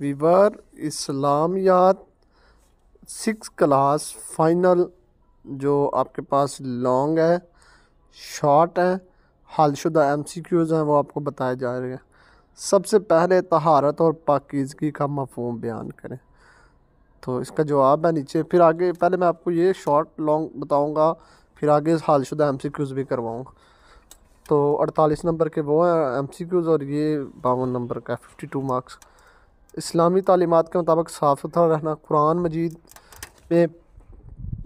ویور اسلامیات six class final جو آپ کے پاس لانگ ہے شارٹ ہے حال شدہ ایم سی کیوز ہیں وہ آپ کو بتایا جا رہے ہیں سب سے پہلے طہارت اور پاکیزگی کا مفہوم بیان کریں تو اس کا جواب ہے نیچے پھر آگے پہلے میں آپ کو یہ شارٹ لانگ بتاؤں گا پھر آگے حال شدہ ایم سی کیوز بھی کرواؤں گا تو اڑتالیس نمبر کے وہ ہیں ایم سی کیوز اور یہ باون نمبر کا ہے ففٹی ٹو مارکس اسلامی تعلیمات کے مطابق صاف ستھرا رہنا قرآن مجید میں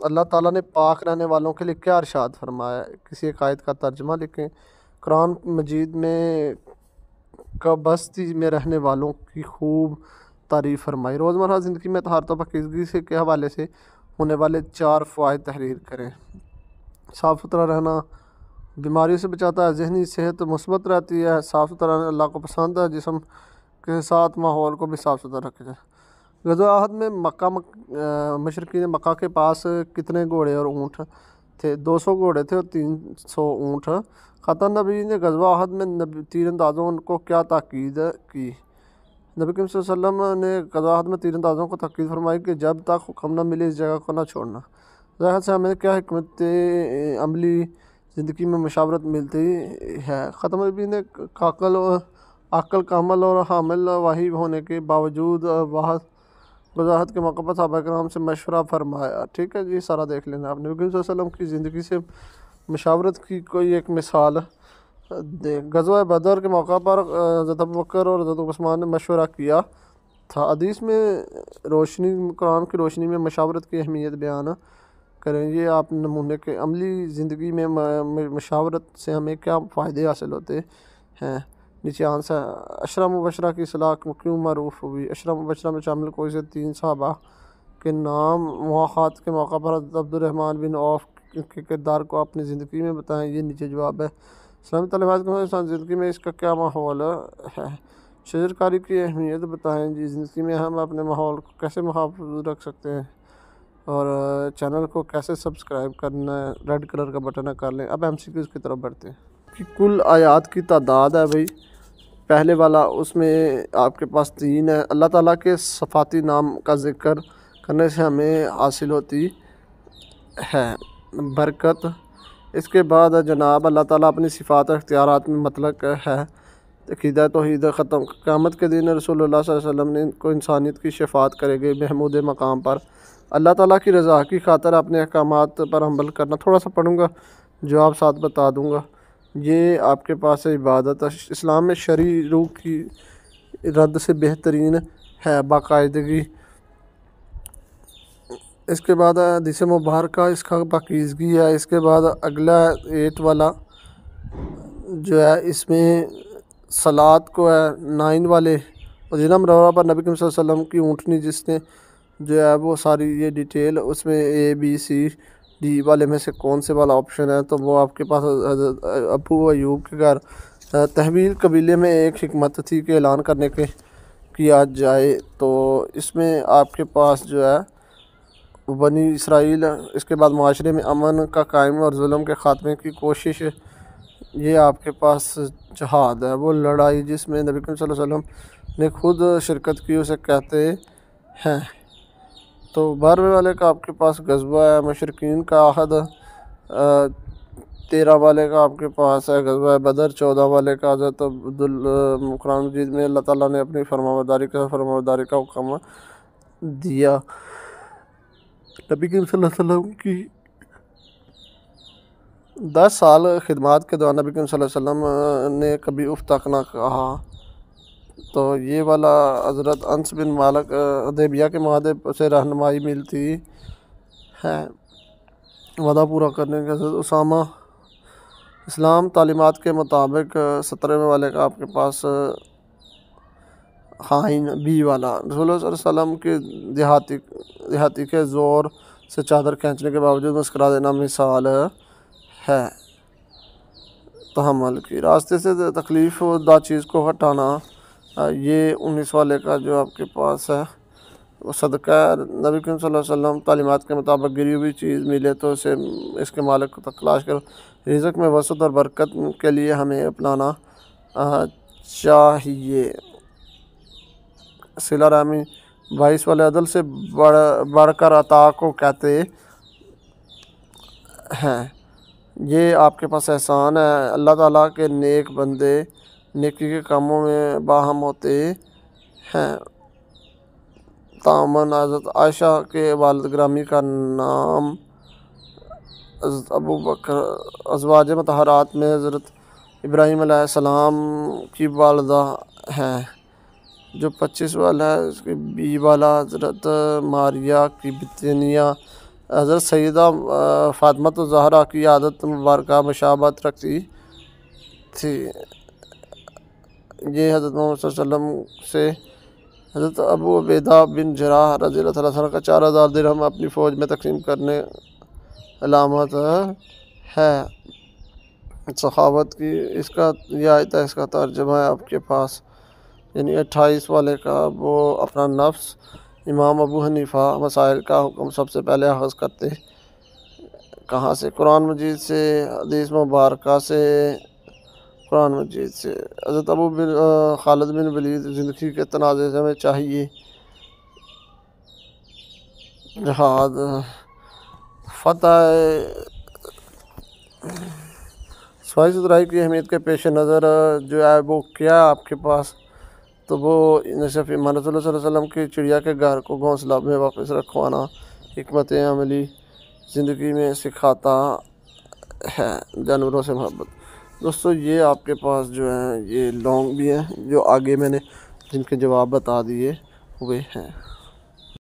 اللہ تعالیٰ نے پاک رہنے والوں کے لیے کیا ارشاد فرمایا کسی کسی عقائد کا ترجمہ لکھیں قرآن مجید میں کا بستی میں رہنے والوں کی خوب تعریف فرمائی روز مرہ زندگی میں تہارت و پکیزگی سے کے حوالے سے ہونے والے چار فوائد تحریر کریں صاف ستھرا رہنا بیماریوں سے بچاتا ہے ذہنی صحت مثبت رہتی ہے صاف ستھرا اللہ کو پسند ہے جسم کے ساتھ ماحول کو بھی صاف ستھرا رکھا جائے غزو احد میں مکہ مشرقی نے مکہ کے پاس کتنے گھوڑے اور اونٹ تھے دو سو گھوڑے تھے اور تین سو اونٹ خطہ نبی نے غزو احد میں تیر اندازوں کو کیا تاکید کی نبی کریم صلی اللہ علیہ وسلم نے غزو احد میں تیر اندازوں کو تاکید فرمائی کہ جب تک حکم نہ ملے اس جگہ کو نہ چھوڑنا ظاہر سے ہمیں کیا حکمت عملی زندگی میں مشاورت ملتی ہے ختم نبی نے کاکل عقل کا عمل اور حامل واہی ہونے کے باوجود واحد وضاحت کے موقع پر صحابہ کرام سے مشورہ فرمایا ٹھیک ہے جی سارا دیکھ لینا آپ نے وسلم کی زندگی سے مشاورت کی کوئی ایک مثال دے غزوہ بدر کے موقع پر حضرت وکر اور حضرت عثمان نے مشورہ کیا تھا عدیث میں روشنی قرآن کی روشنی میں مشاورت کی اہمیت بیان کریں یہ آپ نمونے کے عملی زندگی میں مشاورت سے ہمیں کیا فائدے حاصل ہوتے ہیں نیچے آنسر اشرم مبشرہ کی صلاح کیوں معروف ہوئی اشرم مبشرہ میں شامل کوئی سے تین صحابہ کے نام مواقعات کے موقع پر عبد الرحمن بن عوف کے کردار کو اپنی زندگی میں بتائیں یہ نیچے جواب ہے اسلامی طالبات انسان زندگی میں اس کا کیا ماحول ہے شجر کاری کی اہمیت بتائیں جی زندگی میں ہم اپنے ماحول کو کیسے محافظ رکھ سکتے ہیں اور چینل کو کیسے سبسکرائب کرنا ہے ریڈ کلر کا بٹن کر لیں اب ایم سی کیوز کی طرف بڑھتے ہیں کہ کل آیات کی تعداد ہے بھائی پہلے والا اس میں آپ کے پاس تین ہے اللہ تعالیٰ کے صفاتی نام کا ذکر کرنے سے ہمیں حاصل ہوتی ہے برکت اس کے بعد جناب اللہ تعالیٰ اپنی صفات اختیارات میں مطلق ہے عقیدہ توحید ختم قیامت کے دن رسول اللہ صلی اللہ علیہ وسلم نے ان کو انسانیت کی شفات کرے گی محمود مقام پر اللہ تعالیٰ کی رضا کی خاطر اپنے احکامات پر عمل کرنا تھوڑا سا پڑھوں گا جو آپ ساتھ بتا دوں گا یہ آپ کے پاس عبادت اسلام میں روح کی رد سے بہترین ہے باقاعدگی اس کے بعد حدیث مبارکہ اس کا پاکیزگی ہے اس کے بعد اگلا ایٹ والا جو ہے اس میں سلاد کو ہے نائن والے مرورہ پر نبی صلی اللہ علیہ وسلم کی اونٹنی جس نے جو ہے وہ ساری یہ ڈیٹیل اس میں اے بی سی ڈی والے میں سے کون سے والا آپشن ہے تو وہ آپ کے پاس ابو و کے کے تحویل قبیلے میں ایک حکمت تھی کے اعلان کرنے کے کیا جائے تو اس میں آپ کے پاس جو ہے بنی اسرائیل اس کے بعد معاشرے میں امن کا قائم اور ظلم کے خاتمے کی کوشش یہ آپ کے پاس جہاد ہے وہ لڑائی جس میں نبی کریم صلی اللہ علیہ وسلم نے خود شرکت کی اسے کہتے ہیں تو بارہویں والے کا آپ کے پاس غذبہ ہے مشرقین کا عہد تیرہ والے کا آپ کے پاس ہے غذبہ ہے بدر چودہ والے کا حضرت عبد مجید میں اللہ تعالیٰ نے اپنی فرما برداری کا فرما برداری کا حکم دیا نبی کریم صلی اللہ علیہ وسلم کی دس سال خدمات کے دوران نبی کریم صلی اللہ علیہ وسلم نے کبھی نہ کہا تو یہ والا حضرت انس بن مالک ادیبیہ کے معاہدے سے رہنمائی ملتی ہے وعدہ پورا کرنے کے حضرت اسامہ اسلام تعلیمات کے مطابق سترے کا آپ کے پاس خائن بی والا رسول اللہ علیہ وسلم کے دیہاتی دیہاتی کے زور سے چادر کھینچنے کے باوجود مسکرا دینا مثال ہے تحمل کی راستے سے تکلیف دا چیز کو ہٹانا یہ انیس والے کا جو آپ کے پاس ہے وہ صدقہ نبی کریم صلی اللہ علیہ وسلم تعلیمات کے مطابق گری ہوئی چیز ملے تو اسے اس کے مالک کو تلاش کرو رزق میں وسعت اور برکت کے لیے ہمیں اپنانا چاہیے صیل رامی بائیس والے عدل سے بڑھ بڑھ کر عطا کو کہتے ہیں یہ آپ کے پاس احسان ہے اللہ تعالیٰ کے نیک بندے نیکی کے کاموں میں باہم ہوتے ہیں تامن حضرت عائشہ کے والد گرامی کا نام ابو بکر ازواج متحرات میں حضرت ابراہیم علیہ السلام کی والدہ ہیں جو پچیس والا ہے اس کی بی والا حضرت ماریہ کی بتانیہ حضرت سیدہ فاطمت زہرہ کی عادت مبارکہ مشابت رکھتی تھی یہ جی، حضرت محمد صلی اللہ علیہ وسلم سے حضرت ابو عبیدہ بن جراح رضی اللہ علیہ وسلم کا چار ہزار درہم اپنی فوج میں تقسیم کرنے علامت ہے صحابت کی اس کا یہ آیت ہے اس کا ترجمہ ہے آپ کے پاس یعنی اٹھائیس والے کا وہ اپنا نفس امام ابو حنیفہ مسائل کا حکم سب سے پہلے حاض کرتے کہاں سے قرآن مجید سے حدیث مبارکہ سے قرآن مجید سے حضرت ابو بن خالد بن ولید زندگی کے تنازع سے ہمیں چاہیے جہاد فتح صفائی ستھرائی کی اہمیت کے پیش نظر جو ہے وہ کیا آپ کے پاس تو وہ نصف مانا صلی اللہ علیہ وسلم کی چڑیا کے گھر کو گھونسلہ میں واپس رکھوانا حکمت عملی زندگی میں سکھاتا ہے جانوروں سے محبت دوستو یہ آپ کے پاس جو ہیں یہ لانگ بھی ہیں جو آگے میں نے جن کے جواب بتا دیے ہوئے ہیں